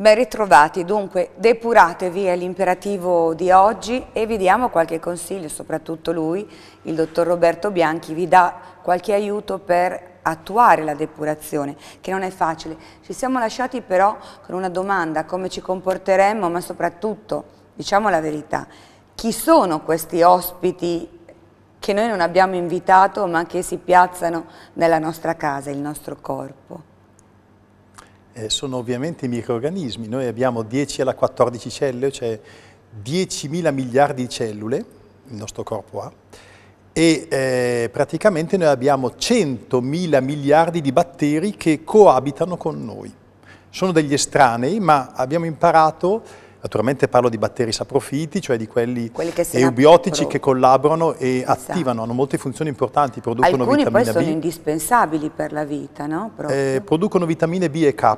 Ben ritrovati, dunque depuratevi è l'imperativo di oggi e vi diamo qualche consiglio, soprattutto lui, il dottor Roberto Bianchi, vi dà qualche aiuto per attuare la depurazione, che non è facile. Ci siamo lasciati però con una domanda, come ci comporteremmo, ma soprattutto, diciamo la verità, chi sono questi ospiti che noi non abbiamo invitato ma che si piazzano nella nostra casa, il nostro corpo? eh, sono ovviamente i microorganismi. Noi abbiamo 10 alla 14 cellule, cioè 10.000 miliardi di cellule, il nostro corpo ha, e eh, praticamente noi abbiamo 100.000 miliardi di batteri che coabitano con noi. Sono degli estranei, ma abbiamo imparato Naturalmente parlo di batteri saprofiti, cioè di quelli, quelli che eubiotici che collaborano e esatto. attivano, hanno molte funzioni importanti, producono Alcuni vitamina B. Alcuni poi sono indispensabili per la vita, no? Eh, producono vitamine B e K,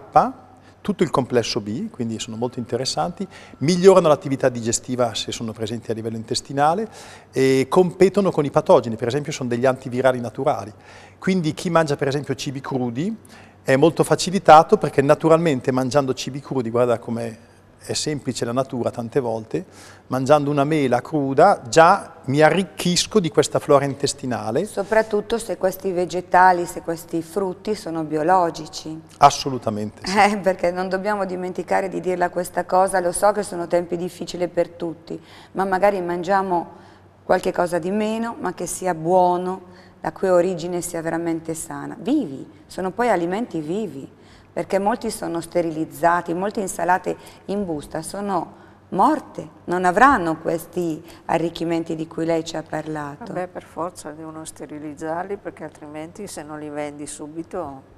tutto il complesso B, quindi sono molto interessanti, migliorano l'attività digestiva se sono presenti a livello intestinale e competono con i patogeni, per esempio sono degli antivirali naturali. Quindi chi mangia per esempio cibi crudi è molto facilitato perché naturalmente mangiando cibi crudi, guarda come è semplice la natura tante volte, mangiando una mela cruda già mi arricchisco di questa flora intestinale. Soprattutto se questi vegetali, se questi frutti sono biologici. Assolutamente. Sì. Eh, perché non dobbiamo dimenticare di dirla questa cosa, lo so che sono tempi difficili per tutti, ma magari mangiamo qualche cosa di meno, ma che sia buono, la cui origine sia veramente sana. Vivi, sono poi alimenti vivi perché molti sono sterilizzati, molte insalate in busta sono morte, non avranno questi arricchimenti di cui lei ci ha parlato. Beh, per forza devono sterilizzarli perché altrimenti se non li vendi subito...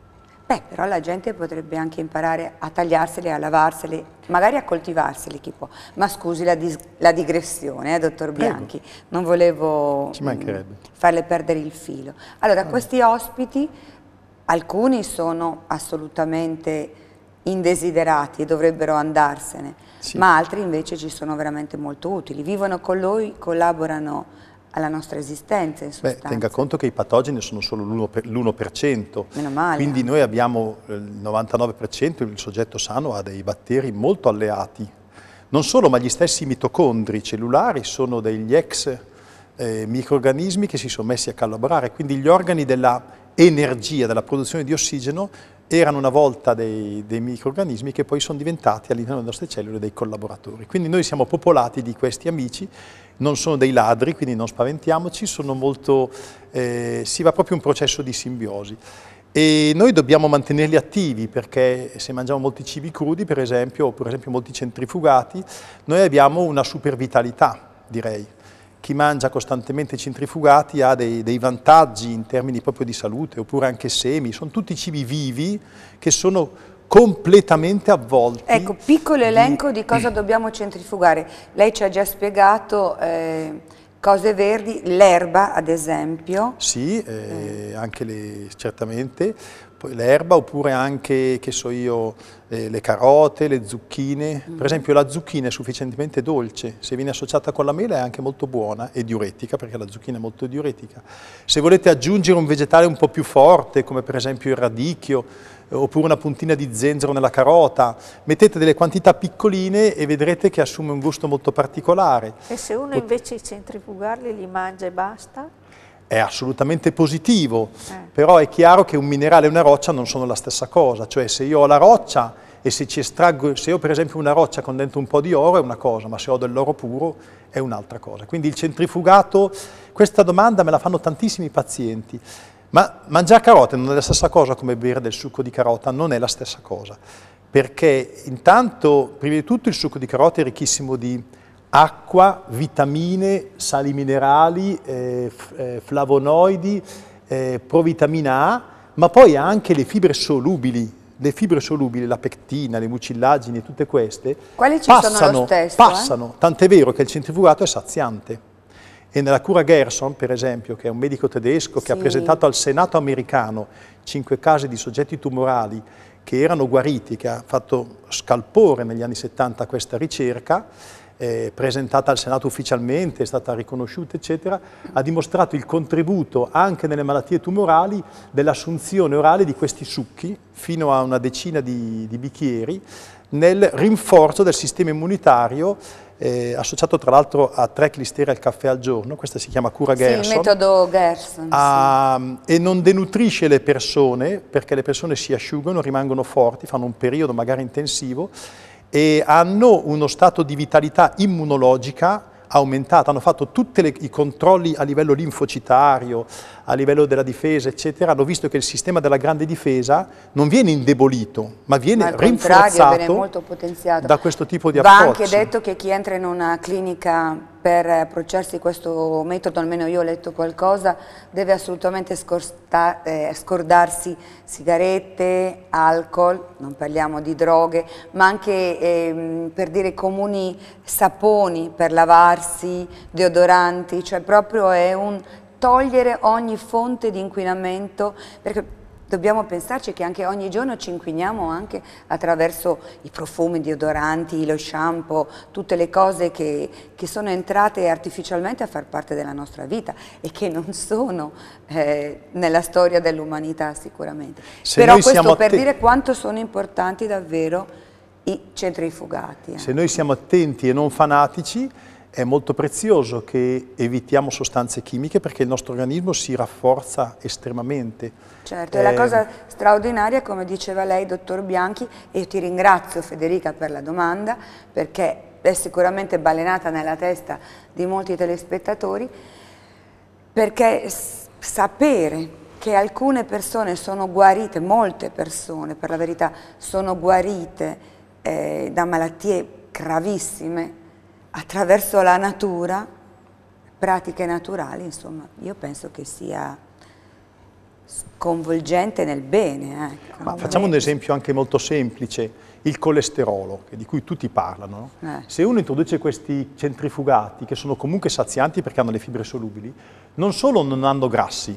Beh, però la gente potrebbe anche imparare a tagliarseli, a lavarseli, magari a coltivarseli chi può. Ma scusi la, dis- la digressione, eh, dottor Bianchi, non volevo mh, mm, farle perdere il filo. Allora, ah. questi ospiti alcuni sono assolutamente indesiderati e dovrebbero andarsene, sì. ma altri invece ci sono veramente molto utili, vivono con noi, collaborano alla nostra esistenza. In sostanza. Beh, tenga conto che i patogeni sono solo l'1%, quindi eh. noi abbiamo eh, il 99%, il soggetto sano ha dei batteri molto alleati. Non solo, ma gli stessi mitocondri cellulari sono degli ex eh, microorganismi che si sono messi a collaborare, quindi gli organi della energia della produzione di ossigeno erano una volta dei, dei microrganismi che poi sono diventati all'interno delle nostre cellule dei collaboratori. Quindi noi siamo popolati di questi amici, non sono dei ladri, quindi non spaventiamoci, molto, eh, si va proprio un processo di simbiosi. E noi dobbiamo mantenerli attivi perché se mangiamo molti cibi crudi, per esempio, o per esempio molti centrifugati, noi abbiamo una supervitalità, direi chi mangia costantemente centrifugati ha dei, dei, vantaggi in termini proprio di salute, oppure anche semi, sono tutti cibi vivi che sono completamente avvolti. Ecco, piccolo elenco di, di cosa dobbiamo centrifugare. Lei ci ha già spiegato... Eh, cose verdi, l'erba ad esempio. Sì, eh, eh. anche le, certamente, l'erba oppure anche, che so io, le, eh, le carote, le zucchine. Mm. Per esempio la zucchina è sufficientemente dolce, se viene associata con la mela è anche molto buona e diuretica, perché la zucchina è molto diuretica. Se volete aggiungere un vegetale un po' più forte, come per esempio il radicchio, eh, oppure una puntina di zenzero nella carota, mettete delle quantità piccoline e vedrete che assume un gusto molto particolare. E se uno invece i centrifugarli li mangia e basta? è assolutamente positivo, eh. però è chiaro che un minerale e una roccia non sono la stessa cosa, cioè se io ho la roccia e se, ci estraggo, se io per esempio ho una roccia con dentro un po' di oro è una cosa, ma se ho dell'oro puro è un'altra cosa. Quindi il centrifugato, questa domanda me la fanno tantissimi pazienti, ma mangiare carote non è la stessa cosa come bere del succo di carota, non è la stessa cosa, perché intanto, prima di tutto, il succo di carota è ricchissimo di acqua, vitamine, sali minerali, eh, eh, flavonoidi, eh, provitamina A, ma poi anche le fibre solubili, le fibre solubili, la pectina, le mucillagini, tutte queste, Quali ci passano, sono lo stesso, eh? passano, tant'è vero che il centrifugato è saziante. E nella cura Gerson, per esempio, che è un medico tedesco che sì. ha presentato al Senato americano cinque casi di soggetti tumorali che erano guariti, che ha fatto scalpore negli anni 70 questa ricerca, eh, presentata al Senato ufficialmente, è stata riconosciuta, eccetera, ha dimostrato il contributo anche nelle malattie tumorali dell'assunzione orale di questi succhi, fino a una decina di, di bicchieri, nel rinforzo del sistema immunitario eh, associato tra l'altro a tre clisteri al caffè al giorno, questa si chiama cura Gerson. Sì, il metodo Gerson. A, ah, sì. E non denutrisce le persone perché le persone si asciugano, rimangono forti, fanno un periodo magari intensivo e hanno uno stato di vitalità immunologica aumentata, hanno fatto tutti i controlli a livello linfocitario, a livello della difesa, eccetera, hanno visto che il sistema della grande difesa non viene indebolito, ma viene ma rinforzato viene molto potenziato. da questo tipo di approccio. Va anche detto che chi entra in una clinica per approcciarsi a questo metodo, almeno io ho letto qualcosa, deve assolutamente scorda, eh, scordarsi sigarette, alcol, non parliamo di droghe, ma anche eh, per dire comuni saponi per lavarsi, deodoranti, cioè proprio è un togliere ogni fonte di inquinamento, perché dobbiamo pensarci che anche ogni giorno ci inquiniamo anche attraverso i profumi, i deodoranti, lo shampoo, tutte le cose che, che, sono entrate artificialmente a far parte della nostra vita e che non sono eh, nella storia dell'umanità sicuramente. Se Però questo per dire quanto sono importanti davvero i centrifugati. Eh. Se noi ecco. siamo attenti e non fanatici, è molto prezioso che evitiamo sostanze chimiche perché il nostro organismo si rafforza estremamente. Certo, eh, la cosa straordinaria, come diceva lei, dottor Bianchi, e io ti ringrazio Federica per la domanda, perché è sicuramente balenata nella testa di molti telespettatori, perché sapere che alcune persone sono guarite, molte persone per la verità, sono guarite eh, da malattie gravissime attraverso la natura, pratiche naturali, insomma, io penso che sia sconvolgente nel bene. Eh, facciamo un esempio anche molto semplice, il colesterolo, di cui tutti parlano. No? Eh. Se uno introduce questi centrifugati, che sono comunque sazianti perché hanno le fibre solubili, non solo non hanno grassi,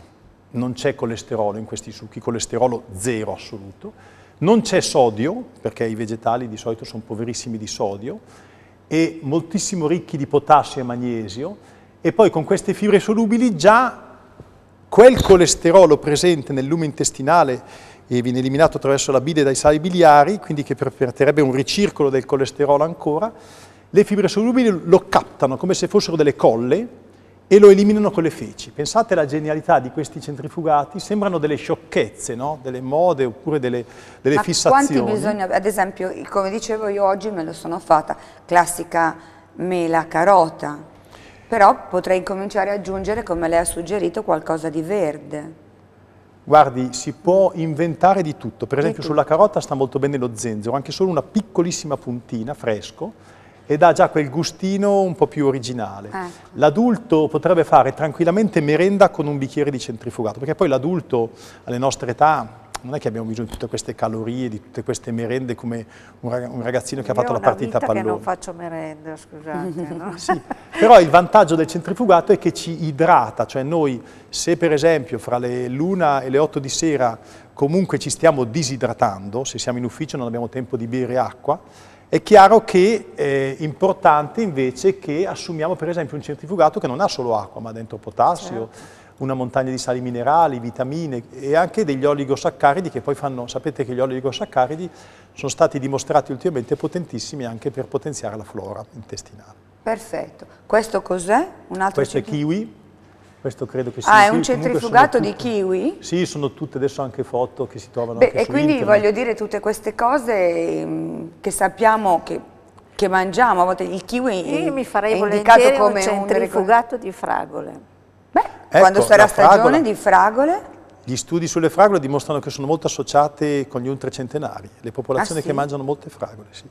non c'è colesterolo in questi succhi, colesterolo zero assoluto, non c'è sodio, perché i vegetali di solito sono poverissimi di sodio, e moltissimo ricchi di potassio e magnesio e poi con queste fibre solubili già quel colesterolo presente nel lume intestinale e viene eliminato attraverso la bile dai sali biliari, quindi che permetterebbe un ricircolo del colesterolo ancora, le fibre solubili lo captano come se fossero delle colle e lo eliminano con le feci. Pensate alla genialità di questi centrifugati, sembrano delle sciocchezze, no? delle mode oppure delle, delle Ma fissazioni. Quanti bisogna, ad esempio, come dicevo io oggi me lo sono fatta, classica mela carota, però potrei cominciare ad aggiungere, come lei ha suggerito, qualcosa di verde. Guardi, si può inventare di tutto, per esempio sulla carota sta molto bene lo zenzero, anche solo una piccolissima puntina fresco, ed ha già quel gustino un po' più originale. Ecco. L'adulto potrebbe fare tranquillamente merenda con un bicchiere di centrifugato, perché poi l'adulto alle nostre età non è che abbiamo bisogno di tutte queste calorie, di tutte queste merende come un ragazzino che Io ha fatto la partita a pallone. Io non faccio merenda, scusate. no? sì, però il vantaggio del centrifugato è che ci idrata, cioè noi se per esempio fra le l'una e le 8 di sera comunque ci stiamo disidratando, se siamo in ufficio non abbiamo tempo di bere acqua, è chiaro che è eh, importante invece che assumiamo per esempio un centrifugato che non ha solo acqua, ma dentro potassio, certo. una montagna di sali minerali, vitamine e anche degli oligosaccaridi che poi fanno, sapete che gli oligosaccaridi sono stati dimostrati ultimamente potentissimi anche per potenziare la flora intestinale. Perfetto. Questo cos'è? Un altro Questo è kiwi questo credo che ah, sia. Ah, è un centrifugato di kiwi? Sì, sono tutte adesso anche foto che si trovano Beh, E quindi internet. voglio dire tutte queste cose mm, che sappiamo che, che, mangiamo, a volte il kiwi Io mi farei volentieri come un centrifugato un... di fragole. Beh, ecco, quando sarà stagione fragola. di fragole gli studi sulle fragole dimostrano che sono molto associate con gli ultracentenari, le popolazioni ah, sì? che mangiano molte fragole. Sì.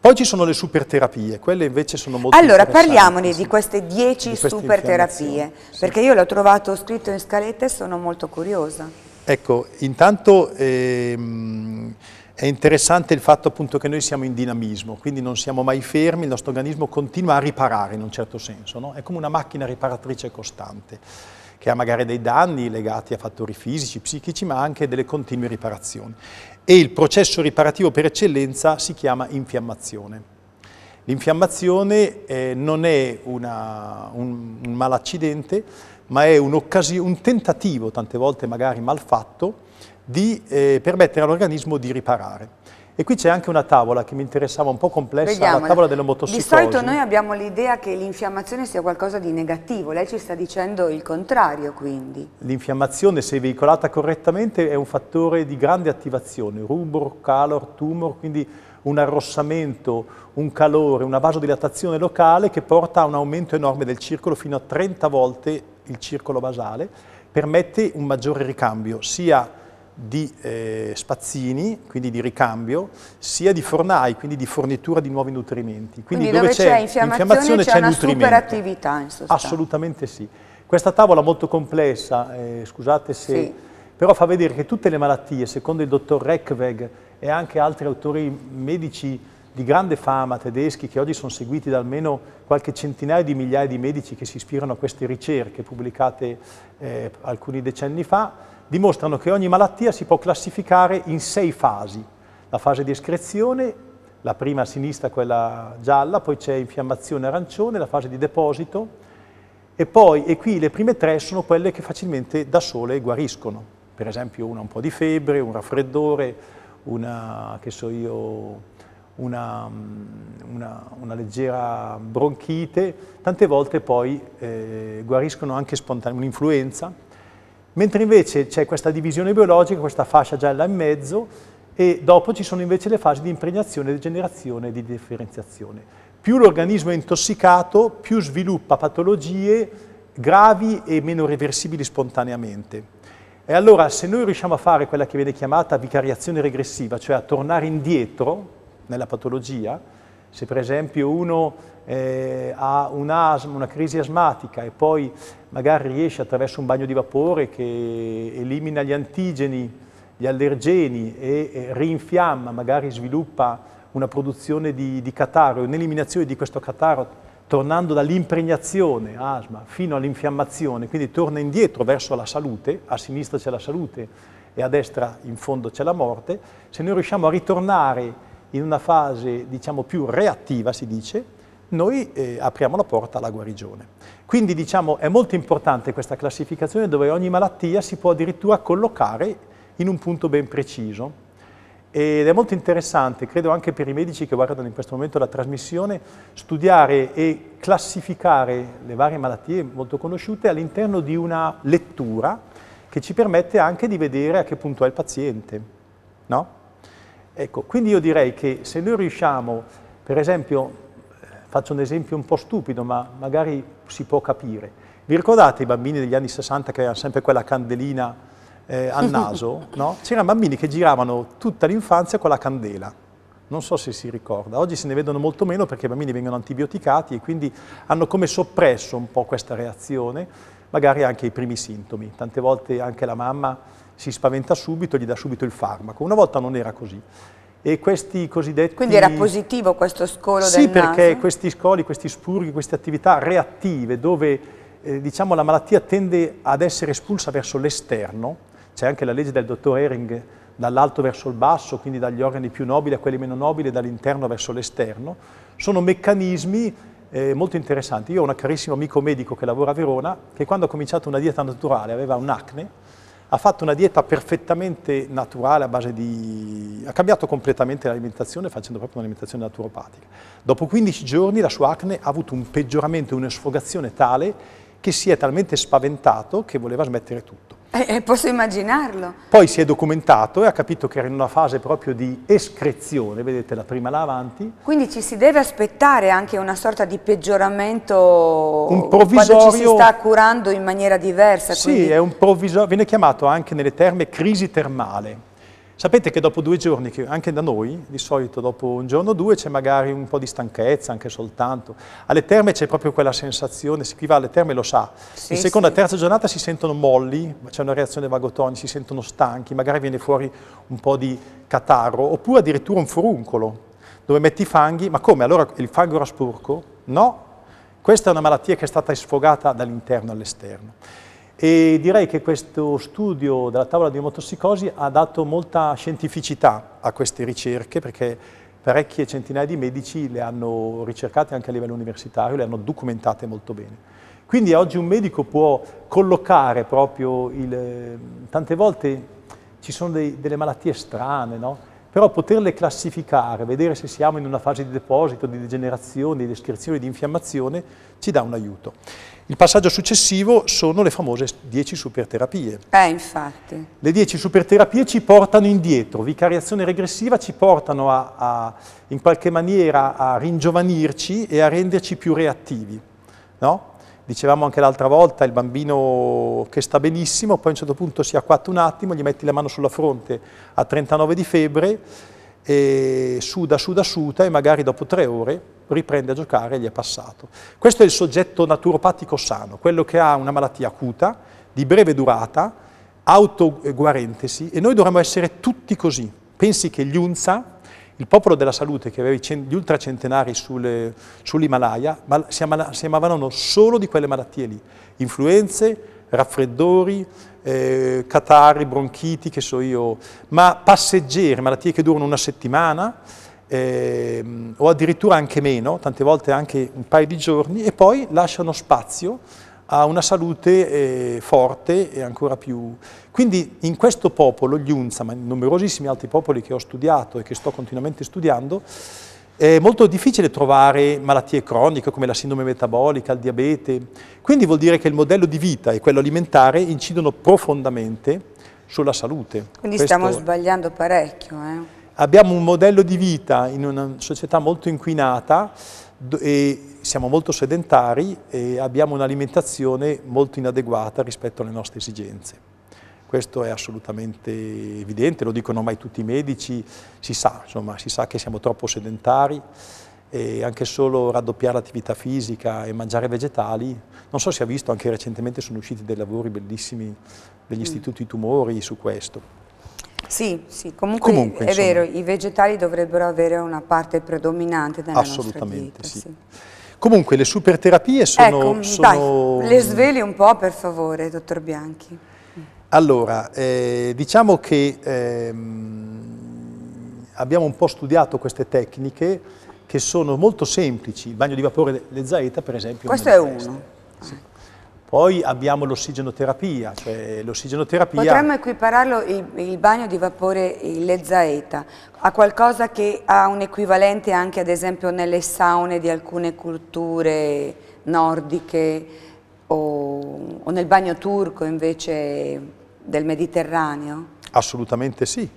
Poi ci sono le superterapie, quelle invece sono molto Allora parliamone sì. di queste 10 superterapie, perché io l'ho trovato scritto in scaletta e sono molto curiosa. Ecco, intanto ehm, è interessante il fatto appunto che noi siamo in dinamismo, quindi non siamo mai fermi, il nostro organismo continua a riparare in un certo senso, no? è come una macchina riparatrice costante che ha magari dei danni legati a fattori fisici, psichici, ma anche delle continue riparazioni. E il processo riparativo per eccellenza si chiama infiammazione. L'infiammazione eh, non è una, un, un malaccidente, ma è un, un tentativo, tante volte magari malfatto, di eh, permettere all'organismo di riparare. E qui c'è anche una tavola che mi interessava un po' complessa, Vediamola. la tavola delle Di solito noi abbiamo l'idea che l'infiammazione sia qualcosa di negativo, lei ci sta dicendo il contrario quindi. L'infiammazione se veicolata correttamente è un fattore di grande attivazione, rubor, calor, tumor, quindi un arrossamento, un calore, una vasodilatazione locale che porta a un aumento enorme del circolo fino a 30 volte il circolo basale, permette un maggiore ricambio sia di eh, spazzini, quindi di ricambio, sia di fornai, quindi di fornitura di nuovi nutrimenti. Quindi, quindi dove, dove c'è infiammazione c'è, nutrimento. c'è una superattività in sostanza. Assolutamente sì. Questa tavola molto complessa, eh, scusate se... Sì. però fa vedere che tutte le malattie, secondo il dottor Reckweg e anche altri autori medici di grande fama tedeschi che oggi sono seguiti da almeno qualche centinaio di migliaia di medici che si ispirano a queste ricerche pubblicate eh, alcuni decenni fa, dimostrano che ogni malattia si può classificare in sei fasi. La fase di escrezione, la prima a sinistra, quella gialla, poi c'è infiammazione arancione, la fase di deposito, e poi, e qui le prime tre sono quelle che facilmente da sole guariscono. Per esempio una un po' di febbre, un raffreddore, una, che so io, una, mm, una, una, leggera bronchite, tante volte poi eh, guariscono anche spontaneamente, un'influenza, Mentre invece c'è questa divisione biologica, questa fascia gialla in mezzo, e dopo ci sono invece le fasi di impregnazione, degenerazione e di differenziazione. Più l'organismo è intossicato, più sviluppa patologie gravi e meno reversibili spontaneamente. E allora se noi riusciamo a fare quella che viene chiamata vicariazione regressiva, cioè a tornare indietro nella patologia, se per esempio uno eh, ha un asma, una crisi asmatica e poi magari riesce attraverso un bagno di vapore che elimina gli antigeni, gli allergeni e, e rinfiamma, magari sviluppa una produzione di, di cataro, un'eliminazione di questo cataro tornando dall'impregnazione, asma, fino all'infiammazione, quindi torna indietro verso la salute, a sinistra c'è la salute e a destra in fondo c'è la morte, se noi riusciamo a ritornare in una fase diciamo più reattiva, si dice, noi eh, apriamo la porta alla guarigione. Quindi diciamo è molto importante questa classificazione dove ogni malattia si può addirittura collocare in un punto ben preciso ed è molto interessante, credo anche per i medici che guardano in questo momento la trasmissione, studiare e classificare le varie malattie molto conosciute all'interno di una lettura che ci permette anche di vedere a che punto è il paziente. No? Ecco, quindi io direi che se noi riusciamo, per esempio, Faccio un esempio un po' stupido, ma magari si può capire. Vi ricordate i bambini degli anni 60 che avevano sempre quella candelina eh, al naso? No? C'erano bambini che giravano tutta l'infanzia con la candela. Non so se si ricorda. Oggi se ne vedono molto meno perché i bambini vengono antibioticati e quindi hanno come soppresso un po' questa reazione, magari anche i primi sintomi. Tante volte anche la mamma si spaventa subito e gli dà subito il farmaco. Una volta non era così e questi cosiddetti... Quindi era positivo questo scolo sì, Sì, perché questi scoli, questi spurghi, queste attività reattive dove eh, diciamo, la malattia tende ad essere espulsa verso l'esterno, c'è anche la legge del dottor Hering dall'alto verso il basso, quindi dagli organi più nobili a quelli meno nobili, dall'interno verso l'esterno, sono meccanismi eh, molto interessanti. Io ho un carissimo amico medico che lavora a Verona che quando ha cominciato una dieta naturale aveva un acne, ha fatto una dieta perfettamente naturale a base di... ha cambiato completamente l'alimentazione facendo proprio un'alimentazione naturopatica. Dopo 15 giorni la sua acne ha avuto un peggioramento e una sfogazione tale che si è talmente spaventato che voleva smettere tutto. Eh, eh, posso immaginarlo. Poi si è documentato e ha capito che era in una fase proprio di escrezione, vedete la prima là avanti. Quindi ci si deve aspettare anche una sorta di peggioramento un provvisorio... quando ci si sta curando in maniera diversa. Sì, quindi... è un provvisorio, viene chiamato anche nelle terme crisi termale Sapete che dopo due giorni, che anche da noi, di solito dopo un giorno o due c'è magari un po' di stanchezza, anche soltanto. Alle terme c'è proprio quella sensazione, chi va alle terme lo sa. Sì, in seconda e sì. terza giornata si sentono molli, c'è una reazione vagotonica, si sentono stanchi, magari viene fuori un po' di catarro, oppure addirittura un furuncolo, dove metti i fanghi, ma come, allora il fango era sporco? No, questa è una malattia che è stata sfogata dall'interno all'esterno e direi che questo studio della tavola di omotossicosi ha dato molta scientificità a queste ricerche perché parecchie centinaia di medici le hanno ricercate anche a livello universitario, le hanno documentate molto bene. Quindi oggi un medico può collocare proprio il... tante volte ci sono dei, delle malattie strane, no? però poterle classificare, vedere se siamo in una fase di deposito, di degenerazione, di descrizione, di infiammazione, ci dà un aiuto. Il passaggio successivo sono le famose 10 superterapie. Eh, infatti. Le 10 superterapie ci portano indietro, vicariazione regressiva ci portano a, a, in qualche maniera a ringiovanirci e a renderci più reattivi. No? Dicevamo anche l'altra volta, il bambino che sta benissimo, poi a un certo punto si acquatta un attimo, gli metti la mano sulla fronte a 39 di febbre, e suda, suda, suda e magari dopo tre ore riprende a giocare e gli è passato. Questo è il soggetto naturopatico sano, quello che ha una malattia acuta, di breve durata, autoguarentesi e noi dovremmo essere tutti così. Pensi che gli UNSA, il popolo della salute che aveva gli ultracentenari sull'Himalaya, sull si, amavano solo di quelle malattie lì, influenze, raffreddori, eh, catarri, bronchiti, che so io, ma passeggeri, malattie che durano una settimana eh, o addirittura anche meno, tante volte anche un paio di giorni, e poi lasciano spazio a una salute eh, forte e ancora più... Quindi in questo popolo, gli Unza, ma in numerosissimi altri popoli che ho studiato e che sto continuamente studiando, è molto difficile trovare malattie croniche come la sindrome metabolica, il diabete. Quindi vuol dire che il modello di vita e quello alimentare incidono profondamente sulla salute. Quindi Questo stiamo sbagliando parecchio. Eh? Abbiamo un modello di vita in una società molto inquinata e siamo molto sedentari e abbiamo un'alimentazione molto inadeguata rispetto alle nostre esigenze. Questo è assolutamente evidente, lo dicono ormai tutti i medici, si sa, insomma, si sa che siamo troppo sedentari e anche solo raddoppiare l'attività fisica e mangiare vegetali, non so se ha visto, anche recentemente sono usciti dei lavori bellissimi degli mm. istituti tumori su questo. Sì, sì, comunque, comunque è insomma, vero, i vegetali dovrebbero avere una parte predominante nella assolutamente, nostra dieta. Sì. Sì. Comunque le superterapie sono... Ecco, sono... Dai, le sveli un po' per favore, dottor Bianchi. Allora, eh, diciamo che ehm, abbiamo un po' studiato queste tecniche che sono molto semplici, il bagno di vapore, le zaeta per esempio. Questo è uno. Sì. Poi abbiamo l'ossigenoterapia, cioè l'ossigenoterapia... Potremmo equipararlo, il, il, bagno di vapore, le zaeta, a qualcosa che ha un equivalente anche ad esempio nelle saune di alcune culture nordiche, o, o nel bagno turco invece del Mediterraneo? Assolutamente sì.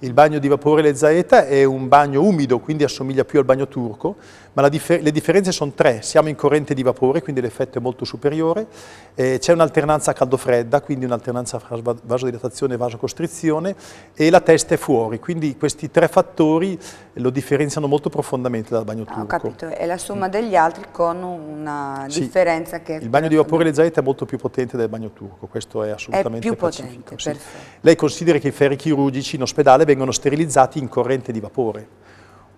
Il bagno di vapore Le Zaeta è un bagno umido, quindi assomiglia più al bagno turco, ma differ le differenze sono tre, siamo in corrente di vapore, quindi l'effetto è molto superiore, eh, c'è un'alternanza caldo-fredda, quindi un'alternanza fra vasodilatazione e vasocostrizione e la testa è fuori, quindi questi tre fattori lo differenziano molto profondamente dal bagno ah, turco. Ho capito, è la somma degli altri con una sì, differenza che... Il bagno di vapore leggetta è molto più potente del bagno turco, questo è assolutamente è più pacifico, potente, sì. Lei considera che i ferri chirurgici in ospedale vengono sterilizzati in corrente di vapore,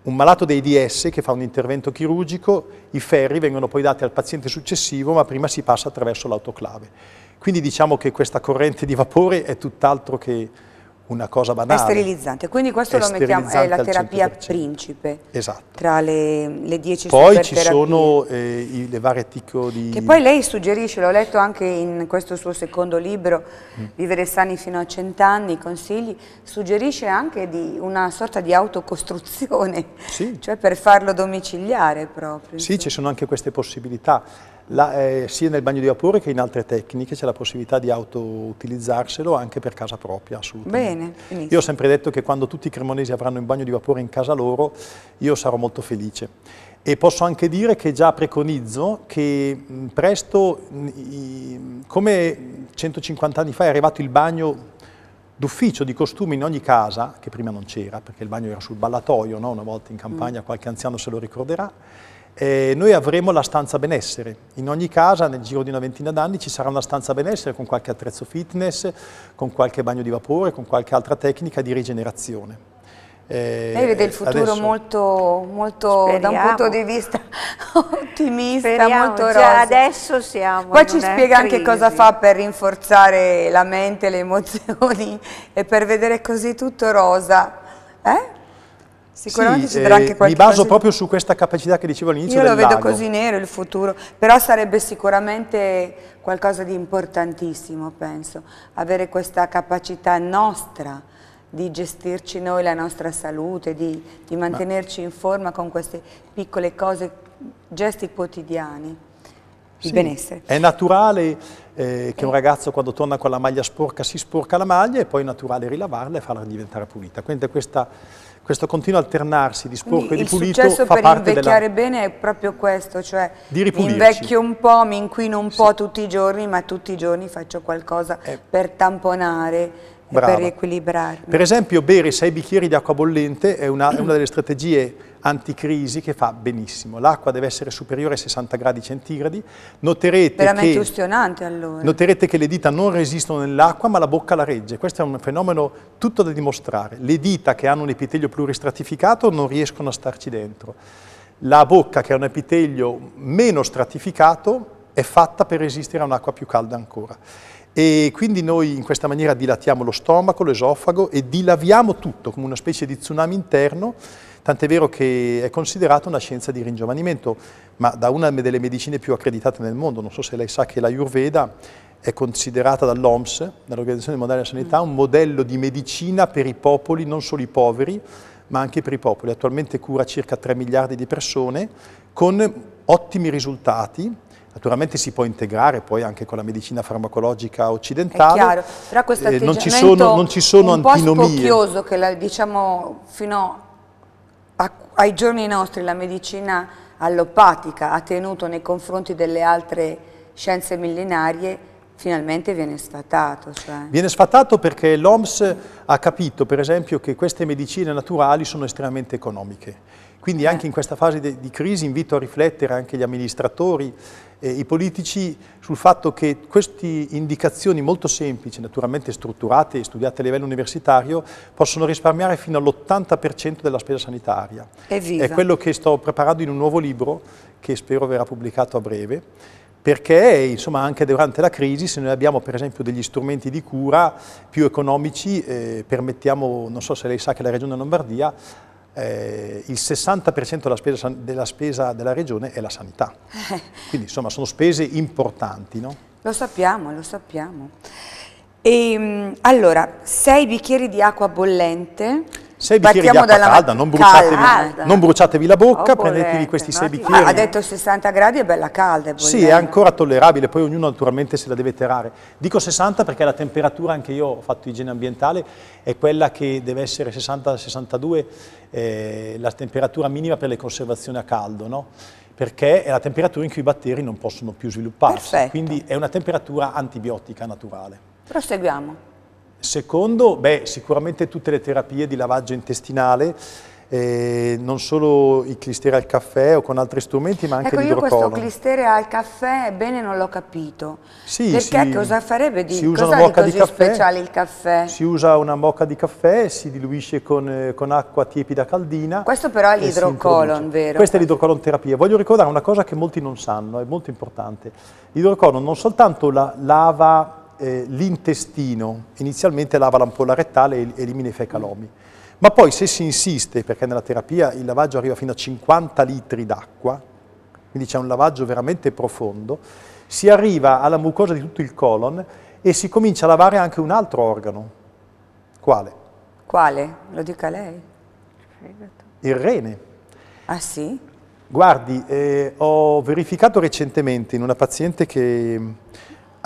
un malato dei DS che fa un intervento chirurgico, i ferri vengono poi dati al paziente successivo, ma prima si passa attraverso l'autoclave. Quindi diciamo che questa corrente di vapore è tutt'altro che una cosa banale. È sterilizzante, quindi questo è lo mettiamo, è la terapia principe esatto. tra le, le 10 Poi ci sono eh, i, le varie di... Che poi lei suggerisce, l'ho letto anche in questo suo secondo libro, mm. Vivere sani fino a cent'anni, consigli, suggerisce anche di una sorta di autocostruzione, sì. cioè per farlo domiciliare proprio. Sì, ci sono anche queste possibilità la, eh, sia nel bagno di vapore che in altre tecniche c'è la possibilità di autoutilizzarselo anche per casa propria, assolutamente. Bene, benissimo. Io ho sempre detto che quando tutti i cremonesi avranno un bagno di vapore in casa loro, io sarò molto felice. E posso anche dire che già preconizzo che presto, come 150 anni fa è arrivato il bagno d'ufficio, di costume in ogni casa, che prima non c'era, perché il bagno era sul ballatoio, no? una volta in campagna mm. qualche anziano se lo ricorderà, eh, noi avremo la stanza benessere. In ogni casa, nel giro di una ventina d'anni, ci sarà una stanza benessere con qualche attrezzo fitness, con qualche bagno di vapore, con qualche altra tecnica di rigenerazione. Eh, Lei vede il futuro adesso, molto, molto da un punto di vista ottimista, speriamo, molto cioè, rosa. adesso siamo. Poi ci spiega crisi. anche cosa fa per rinforzare la mente, le emozioni e per vedere così tutto rosa. Eh? Sicuramente sì, ci darà eh, anche qualche Mi baso cosa... proprio su questa capacità che dicevo all'inizio Io lo vedo così nero il futuro, però sarebbe sicuramente qualcosa di importantissimo, penso, avere questa capacità nostra di gestirci noi la nostra salute, di, di mantenerci Ma... in forma con queste piccole cose, gesti quotidiani Il sì, benessere. È naturale eh, che eh. un ragazzo quando torna con la maglia sporca si sporca la maglia e poi è naturale rilavarla e farla diventare pulita. Quindi questa questo continuo alternarsi di sporco Quindi e di pulito fa parte della... Il successo per invecchiare bene è proprio questo, cioè mi invecchio un po', mi inquino un sì. po' tutti i giorni, ma tutti i giorni faccio qualcosa eh. per tamponare Brava. per riequilibrare. Per esempio bere sei bicchieri di acqua bollente è una, è una delle strategie anticrisi che fa benissimo. L'acqua deve essere superiore ai 60 gradi centigradi. Noterete che, allora. Noterete che le dita non resistono nell'acqua ma la bocca la regge. Questo è un fenomeno tutto da dimostrare. Le dita che hanno un epitelio pluristratificato non riescono a starci dentro. La bocca che ha un epitelio meno stratificato è fatta per resistere a un'acqua più calda ancora. E quindi noi in questa maniera dilatiamo lo stomaco, l'esofago e dilaviamo tutto come una specie di tsunami interno Tant'è vero che è considerata una scienza di ringiovanimento, ma da una delle medicine più accreditate nel mondo. Non so se lei sa che la Ayurveda è considerata dall'OMS, dall'Organizzazione Mondiale della Sanità, un modello di medicina per i popoli, non solo i poveri, ma anche per i popoli. Attualmente cura circa 3 miliardi di persone con ottimi risultati, Naturalmente si può integrare poi anche con la medicina farmacologica occidentale. È chiaro, però questo atteggiamento eh, non ci sono, non ci sono un po' antinomie. spocchioso che la, diciamo fino a, ai giorni nostri la medicina allopatica ha tenuto nei confronti delle altre scienze millenarie finalmente viene sfatato. Cioè. Viene sfatato perché l'OMS ha capito per esempio che queste medicine naturali sono estremamente economiche. Quindi eh. anche in questa fase di, di crisi invito a riflettere anche gli amministratori eh, i politici sul fatto che queste indicazioni molto semplici, naturalmente strutturate e studiate a livello universitario, possono risparmiare fino all'80% della spesa sanitaria. Evviva. È quello che sto preparando in un nuovo libro che spero verrà pubblicato a breve perché insomma, anche durante la crisi se noi abbiamo per esempio degli strumenti di cura più economici eh, permettiamo, non so se lei sa che la regione Lombardia eh, il 60% della spesa, della spesa, della regione è la sanità. Eh. Quindi insomma sono spese importanti, no? Lo sappiamo, lo sappiamo. E, ehm, allora, sei bicchieri di acqua bollente. 6 bicchieri di acqua calda, non bruciatevi, calda. non bruciatevi, la bocca, oh, prendetevi eh, questi 6 bicchieri. Ma ha detto 60 gradi è bella calda, è Sì, è eh. ancora tollerabile, poi ognuno naturalmente se la deve terrare. Dico 60 perché la temperatura, anche io ho fatto igiene ambientale, è quella che deve essere 60-62, eh, la temperatura minima per le conservazioni a caldo, no? perché è la temperatura in cui i batteri non possono più svilupparsi, Perfetto. quindi è una temperatura antibiotica naturale. Proseguiamo. Secondo, beh, sicuramente tutte le terapie di lavaggio intestinale, eh, non solo i clistere al caffè o con altri strumenti, ma anche ecco, l'idrocolo. Io questo clistere al caffè bene non l'ho capito. Sì, Perché sì. cosa farebbe di, si usa una moca di, di caffè, speciale il caffè? Si usa una mocca di caffè, si diluisce con, eh, con acqua tiepida caldina. Questo però è l'idrocolon, vero? Questa è l'idrocolon terapia. Voglio ricordare una cosa che molti non sanno, è molto importante. L'idrocolon non soltanto la lava eh, l'intestino, inizialmente lava l'ampolla rettale e elimina i fecalomi. Ma poi se si insiste, perché nella terapia il lavaggio arriva fino a 50 litri d'acqua, quindi c'è un lavaggio veramente profondo, si arriva alla mucosa di tutto il colon e si comincia a lavare anche un altro organo. Quale? Quale? Lo dica lei. Il rene. Ah sì? Guardi, eh, ho verificato recentemente in una paziente che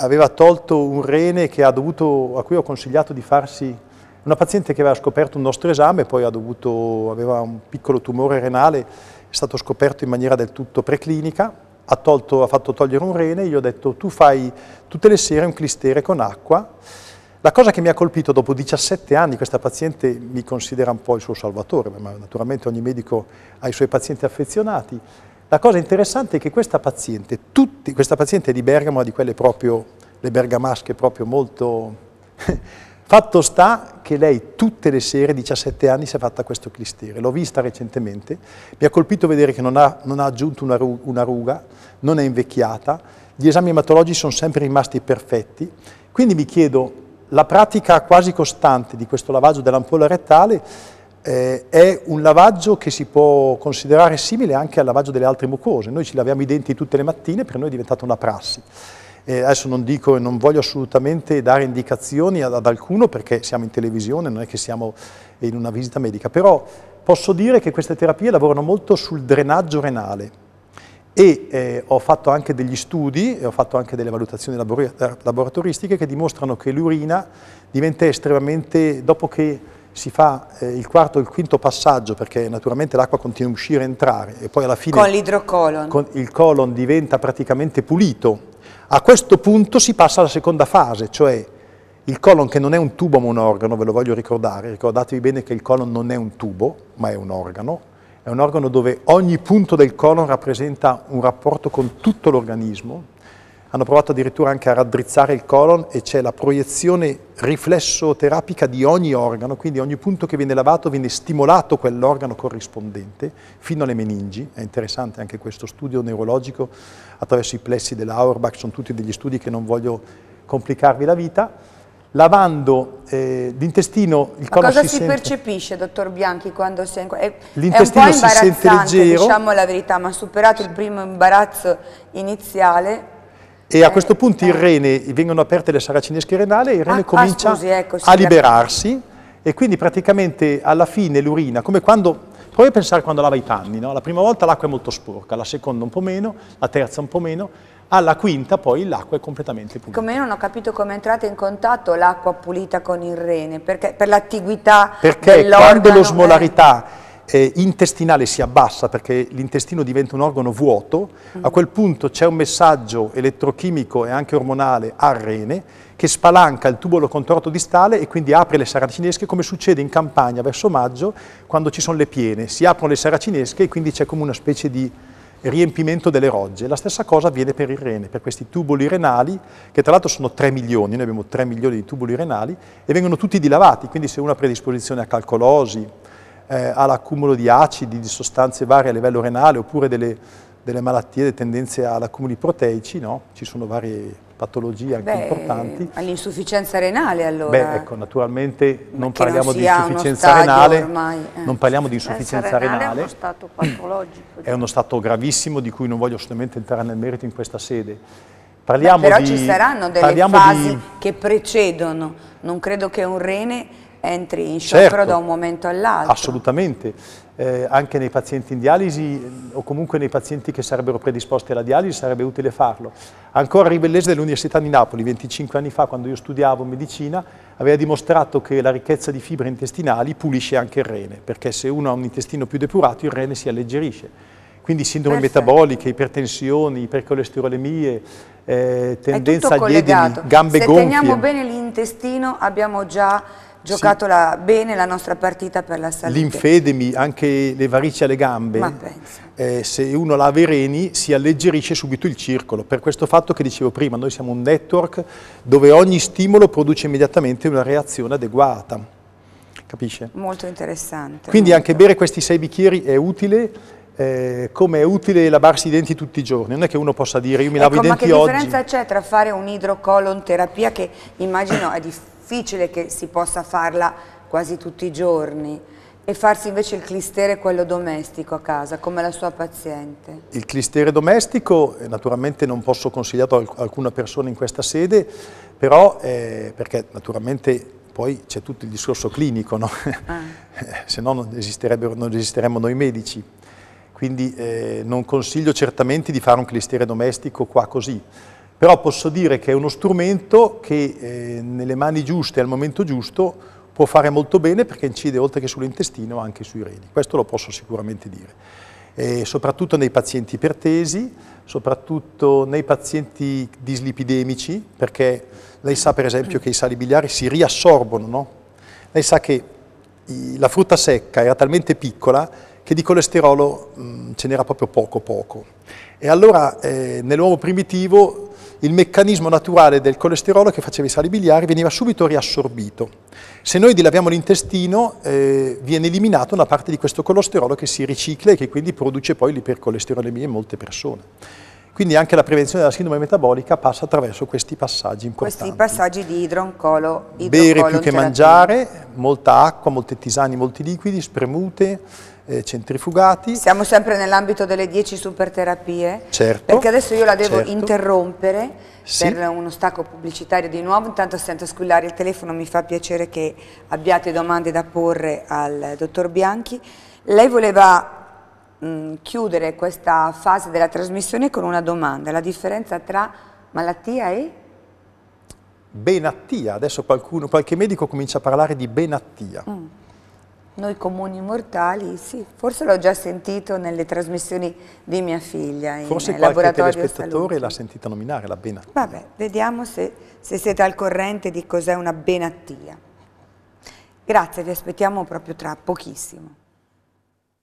aveva tolto un rene dovuto, a cui ho consigliato di farsi, una paziente che aveva scoperto un nostro esame, poi dovuto, aveva un piccolo tumore renale, è stato scoperto in maniera del tutto preclinica, ha, tolto, ha fatto togliere un rene, gli ho detto tu fai tutte le sere un clistere con acqua, la cosa che mi ha colpito dopo 17 anni, questa paziente mi considera un po' il suo salvatore, ma naturalmente ogni medico ha i suoi pazienti affezionati, la cosa interessante è che questa paziente, tutti, questa paziente di Bergamo, di quelle proprio, le bergamasche proprio molto... Fatto sta che lei tutte le sere, 17 anni, si è fatta questo clistere. L'ho vista recentemente, mi ha colpito vedere che non ha, non ha aggiunto una ruga, una ruga, non è invecchiata, gli esami ematologici sono sempre rimasti perfetti, quindi mi chiedo, la pratica quasi costante di questo lavaggio dell'ampolla rettale eh, è un lavaggio che si può considerare simile anche al lavaggio delle altre mucose. Noi ci laviamo i denti tutte le mattine, per noi è diventata una prassi. Eh, adesso non dico e non voglio assolutamente dare indicazioni ad, ad, alcuno perché siamo in televisione, non è che siamo in una visita medica, però posso dire che queste terapie lavorano molto sul drenaggio renale e eh, ho fatto anche degli studi e ho fatto anche delle valutazioni labor laboratoristiche che dimostrano che l'urina diventa estremamente, dopo che si fa eh, il quarto e il quinto passaggio perché naturalmente l'acqua continua a uscire e entrare e poi alla fine con l'idrocolon il colon diventa praticamente pulito. A questo punto si passa alla seconda fase, cioè il colon che non è un tubo ma un organo, ve lo voglio ricordare, ricordatevi bene che il colon non è un tubo ma è un organo, è un organo dove ogni punto del colon rappresenta un rapporto con tutto l'organismo, hanno provato addirittura anche a raddrizzare il colon e c'è la proiezione riflessoterapica di ogni organo, quindi ogni punto che viene lavato viene stimolato quell'organo corrispondente fino alle meningi, è interessante anche questo studio neurologico attraverso i plessi dell'Auerbach, sono tutti degli studi che non voglio complicarvi la vita, lavando eh, l'intestino, il colon cosa si, si percepisce, dottor Bianchi, quando si è in... è, l'intestino è un po' imbarazzante, si sente leggero. diciamo la verità, ma ha superato il primo imbarazzo iniziale, e a questo punto il rene, vengono aperte le saracinesche renali e il rene ah, ah comincia ah, scusi, ecco, a liberarsi e quindi praticamente alla fine l'urina, come quando, provi a pensare quando lava i panni, no? la prima volta l'acqua è molto sporca, la seconda un po' meno, la terza un po' meno, alla quinta poi l'acqua è completamente pulita. Come io non ho capito come è entrata in contatto l'acqua pulita con il rene, perché, per l'attiguità dell'organo. Perché quando l'osmolarità... È eh eh, intestinale si abbassa perché l'intestino diventa un organo vuoto, mm. a quel punto c'è un messaggio elettrochimico e anche ormonale al rene che spalanca il tubolo contorto distale e quindi apre le saracinesche come succede in campagna verso maggio quando ci sono le piene, si aprono le saracinesche e quindi c'è come una specie di riempimento delle rogge. La stessa cosa avviene per il rene, per questi tuboli renali, che tra l'altro sono 3 milioni, noi abbiamo 3 milioni di tuboli renali, e vengono tutti dilavati, quindi se uno ha predisposizione a calcolosi, eh, ha di acidi, di sostanze varie a livello renale oppure delle, delle malattie, delle tendenze all'accumulo di proteici, no? ci sono varie patologie anche Beh, importanti. All'insufficienza renale allora? Beh, ecco, naturalmente non parliamo, non, renale, ormai, eh. non parliamo di insufficienza eh, renale, non parliamo di insufficienza renale. È uno stato patologico. È uno diciamo. stato gravissimo di cui non voglio assolutamente entrare nel merito in questa sede. Parliamo Beh, però di, ci saranno delle fasi di... che precedono, non credo che un rene entri in certo, sciopero da un momento all'altro. Assolutamente, eh, anche nei pazienti in dialisi o comunque nei pazienti che sarebbero predisposti alla dialisi sarebbe utile farlo. Ancora Ribellese dell'Università di Napoli, 25 anni fa quando io studiavo medicina, aveva dimostrato che la ricchezza di fibre intestinali pulisce anche il rene, perché se uno ha un intestino più depurato il rene si alleggerisce. Quindi sindrome Perfetto. metaboliche, ipertensioni, ipercolesterolemie, eh, tendenza agli edemi, gambe Se gonfie. Se teniamo bene l'intestino abbiamo già giocato sì. bene la nostra partita per la salute. L'infedemi, anche le varici alle gambe, eh, se uno la vereni si alleggerisce subito il circolo, per questo fatto che dicevo prima, noi siamo un network dove ogni stimolo produce immediatamente una reazione adeguata, capisce? Molto interessante. Quindi molto. anche bere questi sei bicchieri è utile, eh, come è utile lavarsi i denti tutti i giorni, non è che uno possa dire io mi ecco, lavo i ecco, denti oggi. ma che differenza c'è tra fare un'idrocolonterapia che immagino è difficile, difficile che si possa farla quasi tutti i giorni e farsi invece il clistere quello domestico a casa, come la sua paziente? Il clistere domestico eh, naturalmente non posso consigliarlo a alcuna persona in questa sede, però eh, perché naturalmente poi c'è tutto il discorso clinico, no? ah. Eh, se no non, non esisteremmo noi medici. Quindi eh, non consiglio certamente di fare un clistere domestico qua così però posso dire che è uno strumento che eh, nelle mani giuste al momento giusto può fare molto bene perché incide oltre che sull'intestino anche sui reni, questo lo posso sicuramente dire. E soprattutto nei pazienti ipertesi, soprattutto nei pazienti dislipidemici, perché lei sa per esempio che i sali biliari si riassorbono, no? Lei sa che la frutta secca era talmente piccola che di colesterolo mh, mm, ce n'era proprio poco poco. E allora eh, nell'uomo primitivo il meccanismo naturale del colesterolo che faceva i sali biliari veniva subito riassorbito. Se noi dilaviamo l'intestino eh, viene eliminata una parte di questo colesterolo che si ricicla e che quindi produce poi l'ipercolesterolemia in molte persone. Quindi anche la prevenzione della sindrome metabolica passa attraverso questi passaggi importanti. Questi passaggi di idroncolo, idroncolo Bere più che mangiare, molta acqua, molte tisane, molti liquidi, spremute, eh, centrifugati. Siamo sempre nell'ambito delle 10 superterapie. Certo. Perché adesso io la devo certo. interrompere sì. per uno stacco pubblicitario di nuovo. Intanto sento squillare il telefono, mi fa piacere che abbiate domande da porre al dottor Bianchi. Lei voleva Mm, chiudere questa fase della trasmissione con una domanda, la differenza tra malattia e? Benattia, adesso qualcuno, qualche medico comincia a parlare di benattia. Mm. Noi comuni mortali, sì, forse l'ho già sentito nelle trasmissioni di mia figlia. Forse qualche telespettatore l'ha sentita nominare, la benattia. Vabbè, vediamo se, se siete al corrente di cos'è una benattia. Grazie, vi aspettiamo proprio tra pochissimo.